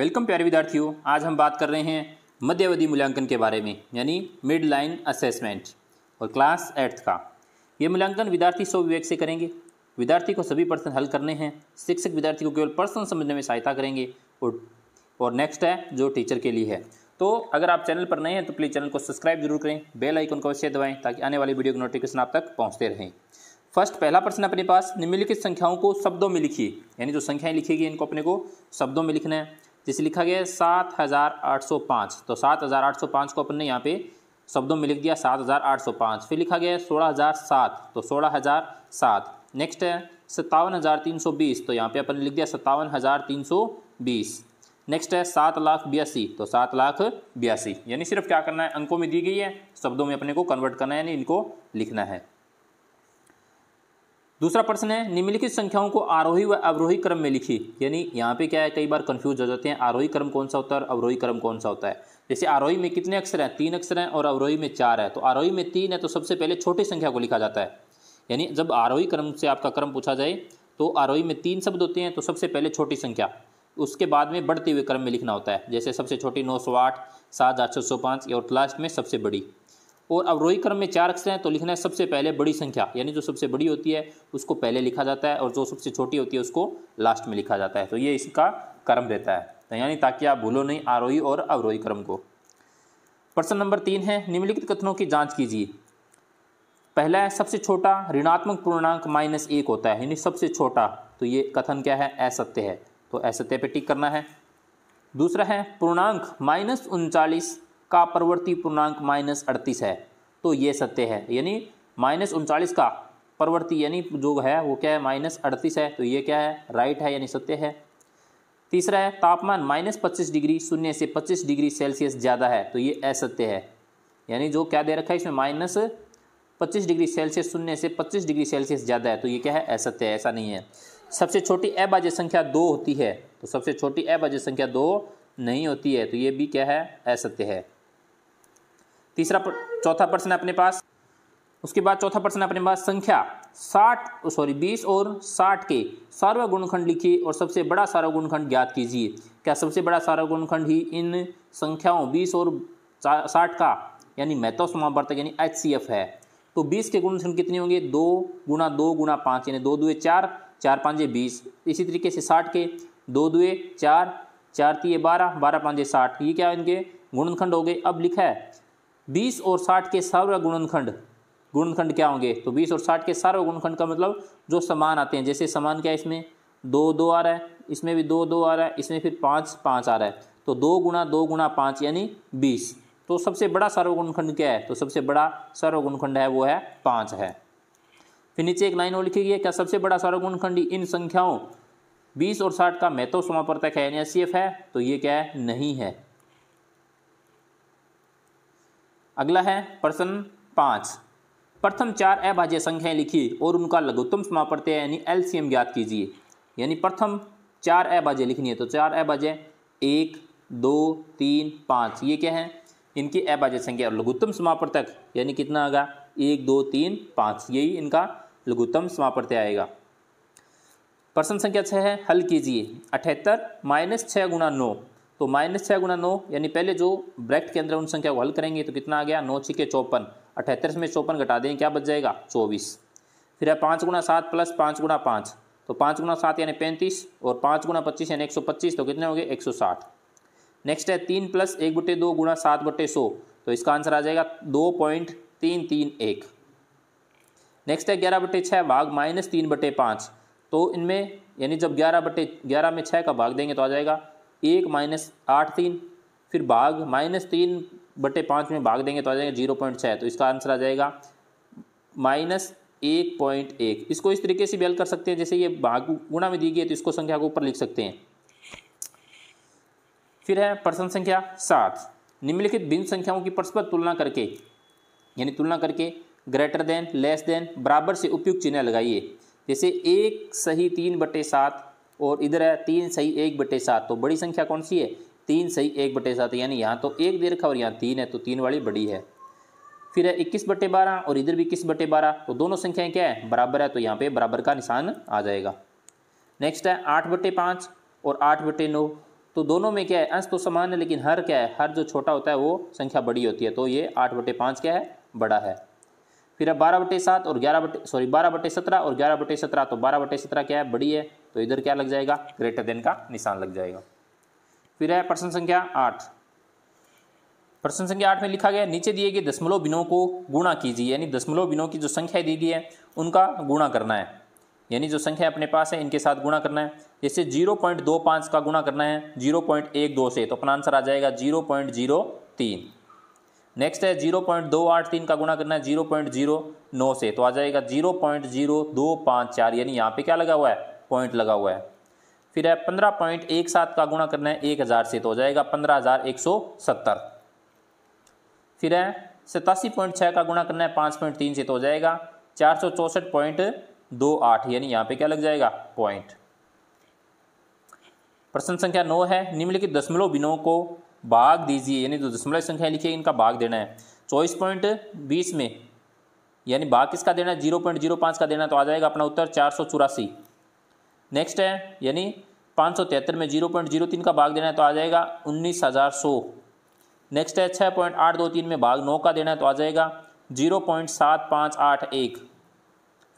welcome प्यारे विद्यार्थियों आज हम बात कर रहे हैं मध्यावधि मूल्यांकन के बारे में यानी मिड लाइन असेसमेंट और क्लास एट्थ का ये मूल्यांकन विद्यार्थी स्व विवेक से करेंगे विद्यार्थी को सभी प्रश्न हल करने हैं शिक्षक विद्यार्थी को केवल प्रश्न समझने में सहायता करेंगे और और नेक्स्ट है जो टीचर के लिए है तो अगर आप चैनल पर नए हैं तो प्लीज़ चैनल को सब्सक्राइब जरूर करें बेल आइकन को अवश्य दबाएं ताकि आने वाली वीडियो की नोटिफिकेशन आप तक पहुंचते रहें फर्स्ट पहला प्रश्न अपने पास निम्नलिखित संख्याओं को शब्दों में लिखिए यानी जो संख्याएं लिखी गई इनको अपने को शब्दों में लिखना है जिसे लिखा गया है सात हज़ार आठ सौ पाँच तो सात हज़ार आठ सौ पाँच को अपन ने यहाँ पे शब्दों में लिख दिया सात हज़ार आठ सौ पाँच फिर लिखा गया है सोलह हज़ार सात तो सोलह हज़ार सात नेक्स्ट है सत्तावन हज़ार तीन सौ बीस तो यहाँ पे अपन ने लिख दिया सत्तावन हज़ार तीन सौ बीस नेक्स्ट है सात लाख बयासी तो सात लाख बयासी यानी सिर्फ क्या करना है अंकों में दी गई है शब्दों में अपने को कन्वर्ट करना है यानी इनको लिखना है दूसरा प्रश्न है निम्नलिखित संख्याओं को आरोही व अवरोही क्रम में लिखी यानी यहाँ पे क्या है कई बार कन्फ्यूज हो जाते हैं आरोही क्रम कौन सा होता है और अवरोही क्रम कौन सा होता है जैसे आरोही में कितने अक्षर हैं तीन अक्षर हैं और अवरोही में चार है तो आरोही में तीन है तो सबसे पहले छोटी संख्या को लिखा जाता है यानी जब आरोही क्रम से आपका क्रम पूछा जाए तो आरोही में तीन शब्द होते हैं तो सबसे पहले छोटी संख्या उसके बाद में बढ़ते हुए क्रम में लिखना होता है जैसे सबसे छोटी नौ सौ आठ सात आठ सौ पाँच और लास्ट में सबसे बड़ी और अवरोही क्रम में चार अक्षर हैं तो लिखना है सबसे पहले बड़ी संख्या यानी जो सबसे बड़ी होती है उसको पहले लिखा जाता है और जो सबसे छोटी होती है उसको लास्ट में लिखा जाता है तो ये इसका क्रम रहता है तो यानी ताकि आप भूलो नहीं आरोही और अवरोही क्रम को प्रश्न नंबर तीन है निम्नलिखित कथनों की जाँच कीजिए पहला है सबसे छोटा ऋणात्मक पूर्णांक माइनस एक होता है यानी सबसे छोटा तो ये कथन क्या है असत्य है तो असत्य पे टिक करना है दूसरा है पूर्णांक माइनस उनचालीस का परवर्ती पूर्णांक माइनस अड़तीस है तो ये सत्य है यानी माइनस उनचालीस का परवर्ती यानी जो है वो क्या है माइनस अड़तीस है तो ये क्या है राइट है यानी सत्य है तीसरा है तापमान माइनस पच्चीस डिग्री शून्य से पच्चीस डिग्री सेल्सियस ज़्यादा है तो ये असत्य है यानी जो क्या दे रखा है इसमें माइनस पच्चीस डिग्री सेल्सियस शून्य से पच्चीस डिग्री सेल्सियस ज़्यादा है तो ये क्या है असत्य है ऐसा नहीं है सबसे छोटी अभाज्य संख्या दो होती है तो सबसे छोटी अभाज्य संख्या दो नहीं होती है तो ये भी क्या है असत्य है तीसरा चौथा प्रश्न अपने पास उसके बाद चौथा प्रश्न अपने पास संख्या साठ सॉरी बीस और साठ के सार्व गुणखंड लिखिए और सबसे बड़ा सार्व गुणखंड ज्ञात कीजिए क्या सबसे बड़ा सार्व गुणखंड ही इन संख्याओं बीस और साठ का यानी मैथो समावर्तक यानी एच है तो बीस के गुणखंड कितने होंगे दो गुणा दो गुणा पाँच यानी दो दुए चार चार पाँचे बीस इसी तरीके से साठ के दो दुए चार चार तीय बारह बारह पाँचे साठ ये क्या इनके गुणनखंड हो गए अब लिखा है बीस और साठ के सर्व गुणनखंड गुणनखंड क्या होंगे तो बीस और साठ के सार्व गुणनखंड का मतलब जो समान आते हैं जैसे समान क्या है इसमें दो दो आ रहा है इसमें भी दो दो आ रहा है इसमें फिर पाँच पाँच आ रहा है तो दो गुणा दो गुणा पाँच यानी बीस तो सबसे बड़ा सर्वगुणखंड क्या है तो सबसे बड़ा सर्वगुणखंड है वो है पाँच है फिर नीचे एक लाइन और लिखी गई है क्या सबसे बड़ा सर्वगुणखंड इन संख्याओं बीस और साठ का महत्व समापर्तक है यानी एस है तो ये क्या है नहीं है अगला है प्रश्न पाँच प्रथम चार अभाज्य संख्याएं लिखिए और उनका लघुत्तम समापर्त्य यानी एलसीएम ज्ञात कीजिए यानी प्रथम चार अभाज्य लिखनी है तो चार अभाज्य एक दो तीन पाँच ये क्या है इनकी अभाज्य संख्या और लघुत्तम समाप्रत्यक यानी कितना आएगा एक दो तीन पाँच यही इनका लघुत्तम समापर्त्य आएगा प्रश्न संख्या छः है हल कीजिए अठहत्तर माइनस छः गुणा नौ तो माइनस छः गुना नौ यानी पहले जो ब्रैकेट के अंदर उन संख्या को हल करेंगे तो कितना आ गया नौ छिके चौपन अठहत्तर में चौपन घटा दें क्या बच जाएगा चौबीस फिर है पाँच गुना सात प्लस पाँच गुना पाँच तो पाँच गुना सात यानी पैंतीस और पाँच गुना पच्चीस यानी एक सौ पच्चीस तो कितने हो गए एक सौ साठ नेक्स्ट है तीन प्लस एक बटे दो गुणा सात बटे सौ तो इसका आंसर आ जाएगा दो पॉइंट तीन तीन एक नेक्स्ट है ग्यारह बटे छः भाग माइनस तीन बटे पाँच तो इनमें यानी जब ग्यारह बटे ग्यारह में छः का भाग देंगे तो आ जाएगा एक माइनस आठ तीन फिर भाग माइनस तीन बटे पाँच में भाग देंगे तो आ जाएगा जीरो पॉइंट छः तो इसका आंसर आ जाएगा माइनस एक पॉइंट एक इसको इस तरीके से भी कर सकते हैं जैसे ये भाग गुणा में दी गई है तो इसको संख्या को ऊपर लिख सकते हैं फिर है प्रश्न संख्या सात निम्नलिखित भिन्न संख्याओं की परस्पर तुलना करके यानी तुलना करके ग्रेटर देन लेस देन बराबर से उपयुक्त चिन्ह लगाइए जैसे एक सही तीन बटे सात और इधर है तीन सही एक बटे सात तो बड़ी संख्या कौन सी है तीन सही एक बटे सात यानी यहाँ तो एक दे रखा और यहाँ तीन है तो तीन वाली बड़ी है फिर है इक्कीस बटे बारह और इधर भी इक्कीस बटे बारह तो दोनों संख्याएं क्या है बराबर है तो यहाँ पे बराबर का निशान आ जाएगा नेक्स्ट है आठ बटे पाँच और आठ बटे नौ तो दोनों में क्या है अंश तो समान है लेकिन हर क्या है हर जो छोटा होता है वो संख्या बड़ी होती है तो ये आठ बटे पाँच क्या है बड़ा है फिर है बारह बटे सात और ग्यारह बटे सॉरी बारह बटे सत्रह और ग्यारह बटे सत्रह तो बारह बटे सत्रह क्या है बड़ी है तो इधर क्या लग जाएगा ग्रेटर देन का निशान लग जाएगा फिर है प्रश्न संख्या आठ प्रश्न संख्या आठ में लिखा गया नीचे दिए गए दशमलव बिनों को गुणा कीजिए यानी दशमलव बिनों की जो संख्या दी गई है उनका गुणा करना है यानी जो संख्या अपने पास है इनके साथ गुणा करना है जैसे जीरो पॉइंट दो पाँच का गुणा करना है जीरो पॉइंट एक दो से तो अपना आंसर आ जाएगा जीरो पॉइंट जीरो तीन नेक्स्ट है जीरो पॉइंट दो आठ तीन का गुणा करना है जीरो पॉइंट जीरो नौ से तो आ जाएगा जीरो पॉइंट जीरो दो पाँच चार यानी यहाँ पे क्या लगा हुआ है पॉइंट लगा हुआ है फिर है पंद्रह पॉइंट एक सात का गुणा करना है एक हज़ार से तो हो जाएगा पंद्रह हज़ार एक सौ सत्तर फिर है सतासी पॉइंट छः का गुणा करना है पाँच पॉइंट तीन से तो हो जाएगा चार सौ चौंसठ पॉइंट दो आठ यानी यहाँ पे क्या लग जाएगा पॉइंट प्रश्न संख्या नौ है निम्नलिखित दशमलव बिनों को भाग दीजिए यानी जो दशमलव संख्या लिखी है इनका भाग देना है चौबीस पॉइंट बीस में यानी भाग किसका देना है जीरो पॉइंट जीरो पाँच का देना है तो आ जाएगा अपना उत्तर चार सौ चौरासी नेक्स्ट है यानी पाँच सौ तिहत्तर में जीरो पॉइंट जीरो तीन का भाग देना है तो आ जाएगा उन्नीस हज़ार सौ नेक्स्ट है छः पॉइंट आठ दो तीन में भाग नौ का देना है तो आ जाएगा जीरो पॉइंट सात पाँच आठ एक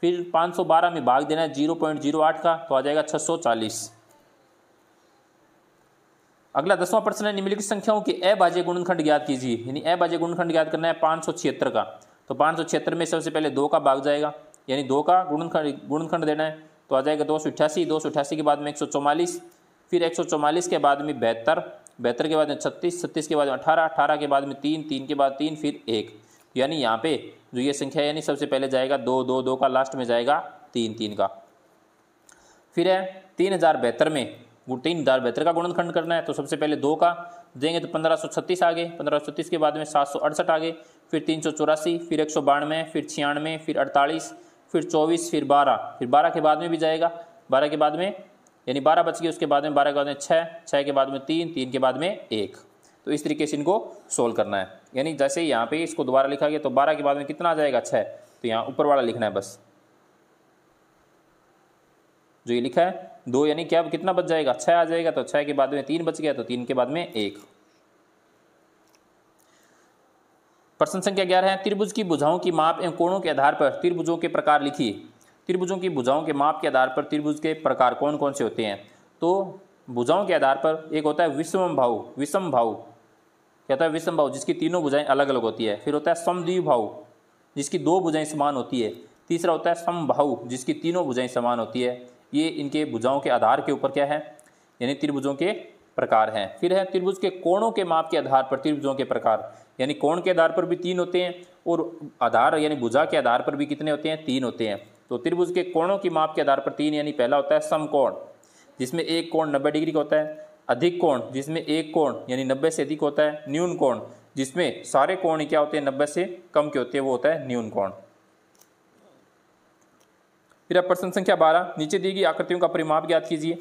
फिर पाँच सौ बारह में भाग देना है जीरो जीरो पॉइंट आठ का तो आ जाएगा चालीस अगला दसवां प्रश्न है निम्नलिखित संख्याओं के अभाज्य बाजे गुणनखंड ज्ञात कीजिए यानी ए बाजे गुणनखंड ज्ञात करना है पाँच का तो पाँच में सबसे पहले दो का भाग जाएगा यानी दो का गुणनखंड गुणनखंड देना है तो आ जाएगा दो सौ अठासी दो सौ अठासी के बाद में एक सौ चौवालीस फिर एक सौ चौवालीस के बाद में बहत्तर बहत्तर के बाद में छत्तीस छत्तीस के बाद में अठारह अठारह के बाद में तीन तीन के बाद तीन फिर एक यानी यहाँ पे जो ये संख्या यानी सबसे पहले जाएगा दो दो दो का लास्ट में जाएगा तीन तीन का फिर है तीन हज़ार बहत्तर में तीन हज़ार बहत्तर का गुणनखंड करना है तो सबसे पहले दो का देंगे तो पंद्रह सौ छत्तीस आगे पंद्रह सौ छत्तीस के बाद में सात सौ अड़सठ आगे फिर तीन सौ चौरासी फिर एक सौ बानवे फिर छियानवे फिर अड़तालीस फिर चौबीस फिर बारह फिर बारह के बाद में भी जाएगा बारह के बाद में यानी बारह बच गए उसके बाद में बारह के बाद में छः छः के बाद में तीन तीन के बाद में एक तो इस तरीके से इनको सोल्व करना है यानी जैसे यहाँ पे इसको दोबारा लिखा गया तो बारह के बाद में कितना आ जाएगा छः तो यहाँ ऊपर वाला लिखना है बस जो ये लिखा है दो यानी क्या कितना बच जाएगा छः आ जाएगा तो छः के बाद में तीन बच गया तो तीन के बाद में एक प्रश्न संख्या ग्यारह है त्रिभुज की भुजाओं की माप एवं कोणों के आधार पर त्रिभुजों के प्रकार लिखिए त्रिभुजों की भुजाओं के माप के आधार पर त्रिभुज के प्रकार कौन कौन से होते हैं तो भुजाओं के आधार पर एक होता है विषम भाव विषम भाव कहता है विषम भाव जिसकी तीनों भुजाएं अलग अलग होती है फिर होता है समद्वीप भाव जिसकी दो भुजाएं समान होती है तीसरा होता है समभाव जिसकी तीनों भुजाएं समान होती है ये इनके भुजाओं के आधार के ऊपर क्या है यानी त्रिभुजों के प्रकार हैं फिर है त्रिभुज के कोणों के माप के आधार पर त्रिभुजों के प्रकार यानी कोण के आधार पर भी तीन होते हैं और आधार यानी भुजा के आधार पर भी कितने होते हैं तीन होते हैं तो त्रिभुज के कोणों की माप के आधार पर तीन यानी पहला होता है समकोण जिसमें एक कोण नब्बे डिग्री का होता है अधिक कोण जिसमें एक कोण यानी नब्बे से अधिक होता है न्यून कोण जिसमें सारे कोण क्या होते हैं नब्बे से कम के होते हैं वो होता है न्यून कोण फिर अब प्रश्न संख्या बारह नीचे दी गई आकृतियों का परिमाप ज्ञात कीजिए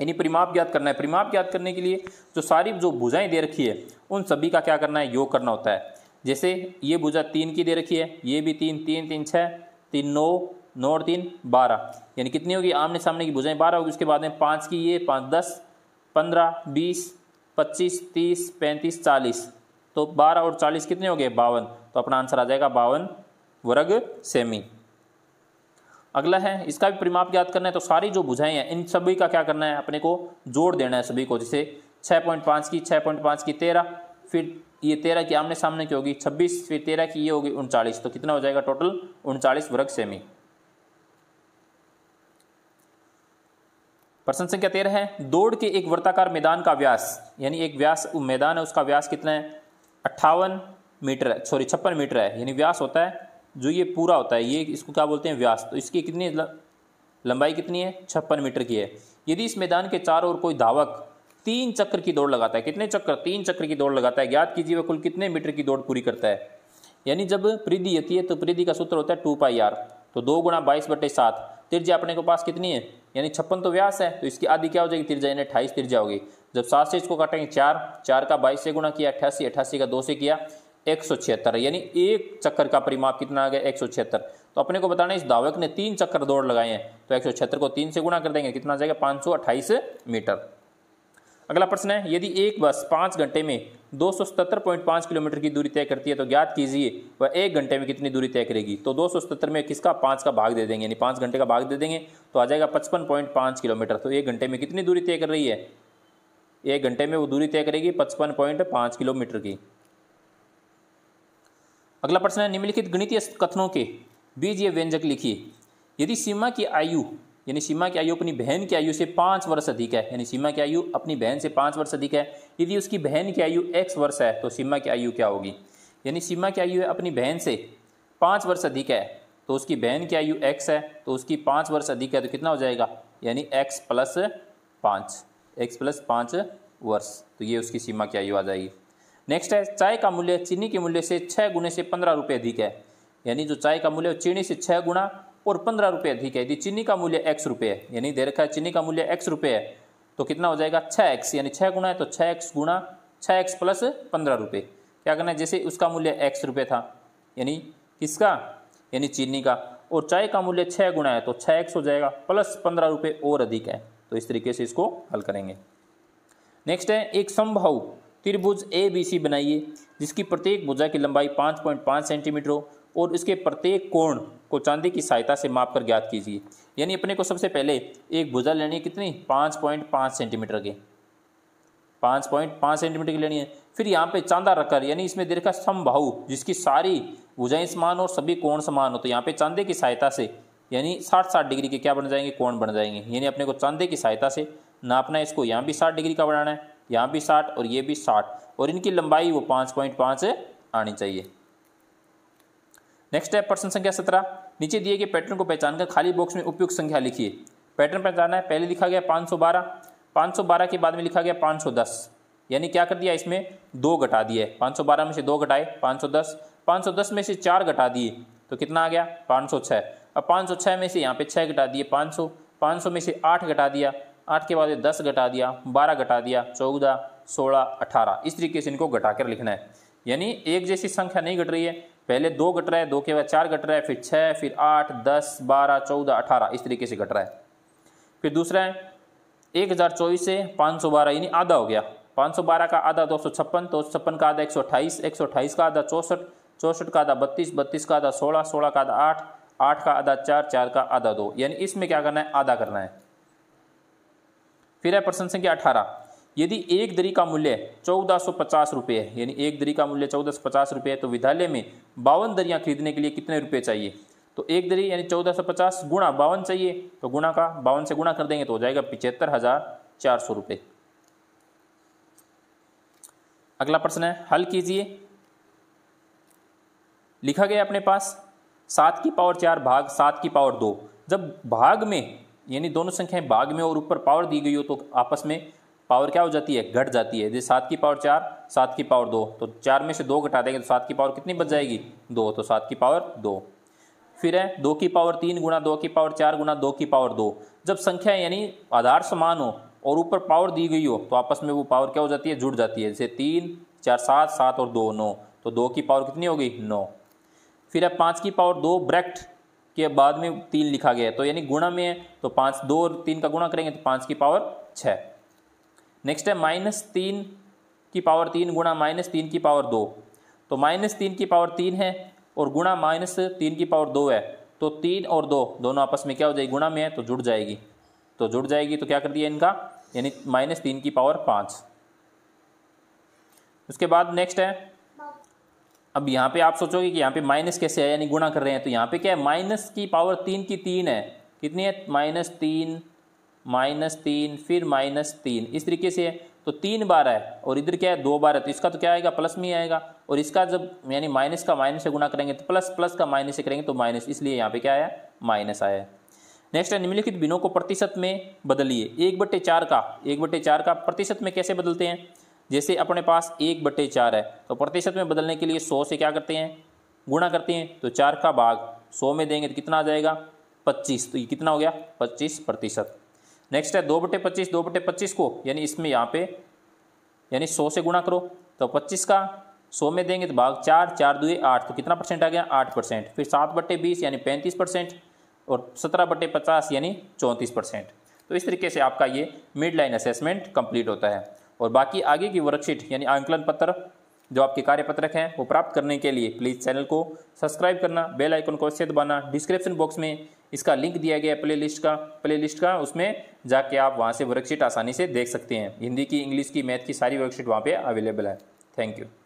यानी परिमाप ज्ञात करना है परिमाप ज्ञात करने के लिए जो सारी जो भुजाएं दे रखी है उन सभी का क्या करना है योग करना होता है जैसे ये भुजा तीन की दे रखी है ये भी तीन तीन तीन छः तीन नौ नौ और तीन बारह यानी कितनी होगी आमने सामने की भुजाएं बारह होगी उसके बाद में पाँच की ये पाँच दस पंद्रह बीस पच्चीस तीस पैंतीस चालीस तो बारह और चालीस कितने हो गए बावन तो अपना आंसर आ जाएगा बावन वर्ग सेमी अगला है इसका भी परिमाप ज्ञात करना है तो सारी जो भुजाएं हैं इन सभी का क्या करना है अपने को जोड़ देना है सभी को जैसे 6.5 की 6.5 की 13 फिर ये 13 की आमने सामने की होगी 26 फिर 13 की ये होगी उनचालीस तो कितना हो जाएगा टोटल उनचालीस वर्ग सेमी प्रश्न संख्या तेरह है दौड़ के एक वर्ताकार मैदान का व्यास यानी एक व्यास मैदान है उसका व्यास कितना है अट्ठावन मीटर है सॉरी छप्पन मीटर है यानी व्यास होता है जो ये पूरा होता है ये इसको क्या बोलते हैं व्यास तो इसकी कितनी लंबाई कितनी है छप्पन मीटर की है यदि इस मैदान के चारों ओर कोई धावक तीन चक्र की दौड़ लगाता है कितने चक्र तीन चक्र की दौड़ लगाता है ज्ञात कीजिए वह कुल कितने मीटर की दौड़ पूरी करता है यानी जब प्रीधि होती है तो प्रीधि का सूत्र होता है टू पाई आर तो दो गुणा बाईस बटे सात तिरजा अपने के पास कितनी है यानी छप्पन तो व्यास है तो इसकी आधी क्या हो जाएगी तिरजा यानी अट्ठाईस तिरजा होगी जब सात से इसको काटेंगे चार चार का बाईस से गुणा किया अट्ठासी अट्ठासी का दो से किया एक सौ छिहत्तर यानी एक चक्कर का परिमाप कितना आ गया एक सौ छिहत्तर तो अपने को बताना इस धावक ने तीन चक्कर दौड़ लगाए हैं तो एक सौ छिहत्तर को तीन से गुणा कर देंगे कितना आ जाएगा पाँच सौ अट्ठाईस मीटर अगला प्रश्न है यदि एक बस पाँच घंटे में दो सौ सतहत्तर पॉइंट पाँच किलोमीटर की दूरी तय करती है तो ज्ञात कीजिए वह एक घंटे में कितनी दूरी तय करेगी तो दो सौ सतहत्तर में किसका पाँच का भाग दे देंगे यानी पाँच घंटे का भाग दे देंगे तो आ जाएगा पचपन पॉइंट पाँच किलोमीटर तो एक घंटे में कितनी दूरी तय कर रही है एक घंटे में वो दूरी तय करेगी पचपन पॉइंट पाँच किलोमीटर की अगला प्रश्न है निम्नलिखित गणितीय कथनों के बीज ये व्यंजक लिखिए यदि सीमा की आयु यानी सीमा की आयु अपनी बहन की आयु से पाँच वर्ष अधिक है यानी सीमा की आयु अपनी बहन से पाँच वर्ष अधिक है यदि उसकी बहन की आयु एक्स वर्ष है तो सीमा की आयु क्या होगी यानी सीमा की आयु है अपनी बहन से पाँच वर्ष अधिक है तो उसकी बहन की आयु एक्स है तो उसकी पाँच वर्ष अधिक है तो कितना हो जाएगा यानी एक्स प्लस पाँच एक्स प्लस पाँच वर्ष तो ये उसकी सीमा की आयु आ जाएगी नेक्स्ट है चाय का मूल्य चीनी के मूल्य से छः गुने से पंद्रह रुपये अधिक है यानी जो चाय का मूल्य चीनी से छः गुना और पंद्रह रुपये अधिक है यदि चीनी का मूल्य एक्स रुपये है यानी दे रखा है चीनी का मूल्य एक्स रुपये है तो कितना हो जाएगा छः एक्स यानी छः गुना है तो छः एक्स गुणा छः एक्स प्लस पंद्रह रुपये क्या करना है जैसे उसका मूल्य एक्स रुपये था यानी किसका यानी चीनी का और चाय का मूल्य छः गुना है तो छः एक्स हो जाएगा प्लस पंद्रह रुपये और अधिक है तो इस तरीके से इसको हल करेंगे नेक्स्ट है एक संभव त्रिभुज ए बी सी बनाइए जिसकी प्रत्येक भुजा की लंबाई 5.5 सेंटीमीटर हो और इसके प्रत्येक कोण को चांदी की सहायता से माप कर ज्ञात कीजिए यानी अपने को सबसे पहले एक भुजा लेनी है कितनी 5.5 सेंटीमीटर के 5.5 सेंटीमीटर की लेनी है फिर यहाँ पे चांदा रखकर यानी इसमें देखा समबाहु जिसकी सारी भुजाएँ समान और सभी कोण समान हो तो यहाँ पे चांदे की सहायता से यानी साठ साठ डिग्री के क्या बन जाएंगे कोण बन जाएंगे यानी अपने को चांदे की सहायता से नापना है इसको यहाँ भी साठ डिग्री का बनाना है यहाँ भी साठ और ये भी साठ और इनकी लंबाई वो पाँच पॉइंट पाँच आनी चाहिए नेक्स्ट है प्रश्न संख्या सत्रह नीचे दिए गए पैटर्न को पहचान कर खाली बॉक्स में उपयुक्त संख्या लिखिए पैटर्न पहचाना है पहले लिखा गया 512 512 के बाद में लिखा गया 510 यानी क्या कर दिया इसमें दो घटा दिए पाँच में से दो घटाए पाँच सौ में से चार घटा दिए तो कितना आ गया पाँच अब पाँच में से यहाँ पे छः घटा दिए पाँच सौ में से आठ घटा दिया आठ के बाद ये दस घटा दिया बारह घटा दिया चौदह सोलह अठारह इस तरीके से इनको घटा कर लिखना है यानी एक जैसी संख्या नहीं घट रही है पहले दो घट रहा है दो के बाद चार घट रहा है फिर छः फिर आठ दस बारह चौदह अठारह इस तरीके से घट रहा है फिर दूसरा है एक हज़ार चौबीस से पाँच सौ बारह यानी आधा हो गया पाँच सौ बारह का आधा दो सौ छप्पन दो सौ छप्पन का आधा एक सौ अट्ठाईस एक सौ अट्ठाईस का आधा चौंसठ चौंसठ का आधा बत्तीस बत्तीस का आधा सोलह सोलह का आधा आठ आठ का आधा चार चार का आधा दो यानी इसमें क्या करना है आधा करना है फिर है प्रश्न संख्या अठारह यदि एक दरी का मूल्य चौदह सौ पचास रुपये है यानी एक दरी का मूल्य चौदह सौ पचास रुपये है तो विद्यालय में बावन दरियाँ खरीदने के लिए कितने रुपये चाहिए तो एक दरी यानी चौदह सौ पचास गुणा बावन चाहिए तो गुणा का बावन से गुणा कर देंगे तो हो जाएगा पिछहत्तर हज़ार चार सौ रुपये अगला प्रश्न है हल कीजिए लिखा गया अपने पास सात की पावर चार भाग सात की पावर दो जब भाग में यानी दोनों संख्याएं भाग में और ऊपर पावर दी गई हो तो आपस में पावर क्या हो जाती है घट जाती है जैसे सात की पावर चार सात की पावर दो तो चार में से दो घटा देंगे तो सात की पावर कितनी बच जाएगी दो तो सात की पावर दो फिर है दो की पावर तीन गुना दो की पावर चार गुना दो की पावर दो जब संख्या यानी आधार समान हो और ऊपर पावर दी गई हो तो आपस में वो पावर क्या हो जाती है जुड़ जाती है जैसे तीन चार सात सात और दो नौ तो दो की पावर कितनी होगी नौ फिर है पाँच की पावर दो ब्रैक्ट के बाद में तीन लिखा गया है तो यानी गुणा में है तो पाँच दो और तीन का गुणा करेंगे तो पाँच की पावर छः नेक्स्ट है माइनस तीन की पावर तीन गुणा माइनस तीन की पावर दो तो माइनस तीन की पावर तीन है और गुणा माइनस तीन की पावर दो है तो तीन और दो दोनों आपस में क्या हो जाएगी गुणा में है तो जुड़ जाएगी तो जुड़ जाएगी तो क्या कर दिया इनका यानी माइनस तीन की पावर पाँच उसके बाद नेक्स्ट है अब यहाँ पे आप सोचोगे कि यहाँ पे माइनस कैसे है यानी गुणा कर रहे हैं तो यहाँ पे क्या है माइनस की पावर तीन की तीन है कितनी है माइनस तीन माइनस तीन फिर माइनस तीन इस तरीके से है तो तीन बार है और इधर क्या है दो बार है तो इसका तो क्या आएगा प्लस में ही आएगा और इसका जब यानी माइनस का माइनस से गुणा करेंगे तो प्लस प्लस का माइनस से करेंगे तो माइनस इसलिए यहाँ पे क्या आया माइनस आया है नेक्स्ट है निम्नलिखित बिनों को प्रतिशत में बदलिए एक बट्टे चार का एक बट्टे चार का प्रतिशत में कैसे बदलते हैं जैसे अपने पास एक बटे चार है तो प्रतिशत में बदलने के लिए सौ से क्या करते हैं गुणा करते हैं तो चार का भाग सौ में देंगे तो कितना आ जाएगा पच्चीस तो ये कितना हो गया पच्चीस प्रतिशत नेक्स्ट है दो बटे पच्चीस दो बटे पच्चीस को यानी इसमें यहाँ पे यानी सौ से गुणा करो तो पच्चीस का सौ में देंगे तो भाग चार चार दुए आठ तो कितना परसेंट आ गया आठ परसेंट फिर सात बटे बीस यानी पैंतीस परसेंट और सत्रह बटे पचास यानी चौंतीस परसेंट तो इस तरीके से आपका ये मिड लाइन असेसमेंट कंप्लीट होता है और बाकी आगे की वर्कशीट यानी आंकलन पत्र जो आपके कार्यपत्रक हैं वो प्राप्त करने के लिए प्लीज़ चैनल को सब्सक्राइब करना बेल आइकन को अवश्य दबाना डिस्क्रिप्शन बॉक्स में इसका लिंक दिया गया है प्ले लिस्ट का प्ले लिस्ट का उसमें जाके आप वहाँ से वर्कशीट आसानी से देख सकते हैं हिंदी की इंग्लिश की मैथ की सारी वर्कशीट वहाँ पर अवेलेबल है थैंक यू